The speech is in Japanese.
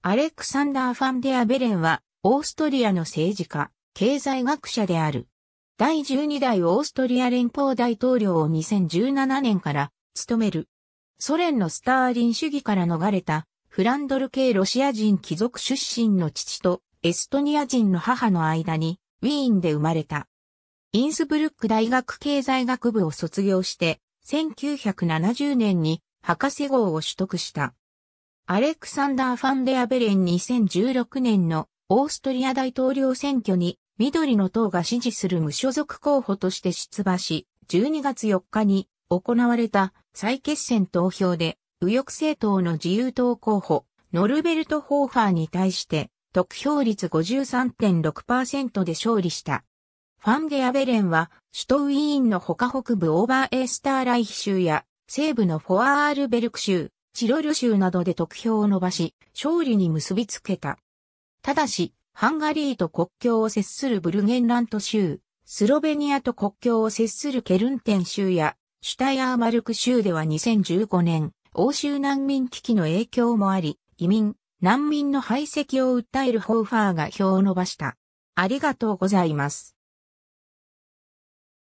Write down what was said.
アレクサンダー・ファンデア・ベレンは、オーストリアの政治家、経済学者である。第12代オーストリア連邦大統領を2017年から務める。ソ連のスターリン主義から逃れた、フランドル系ロシア人貴族出身の父とエストニア人の母の間に、ウィーンで生まれた。インスブルック大学経済学部を卒業して、1970年に博士号を取得した。アレクサンダー・ファンデアベレン2016年のオーストリア大統領選挙に緑の党が支持する無所属候補として出馬し、12月4日に行われた再決戦投票で右翼政党の自由党候補、ノルベルト・ホーファーに対して、得票率53.6%で勝利した。ファンデアベレンは、首都ウィーンの他北部オーバーエースターライヒ州や、西部のフォアールベルク州、チロル州などで得票を伸ばし、勝利に結びつけた。ただし、ハンガリーと国境を接するブルゲンラント州、スロベニアと国境を接するケルンテン州や、シュタイアーマルク州では2015年、欧州難民危機の影響もあり、移民、難民の排斥を訴えるホーファーが票を伸ばした。ありがとうございます。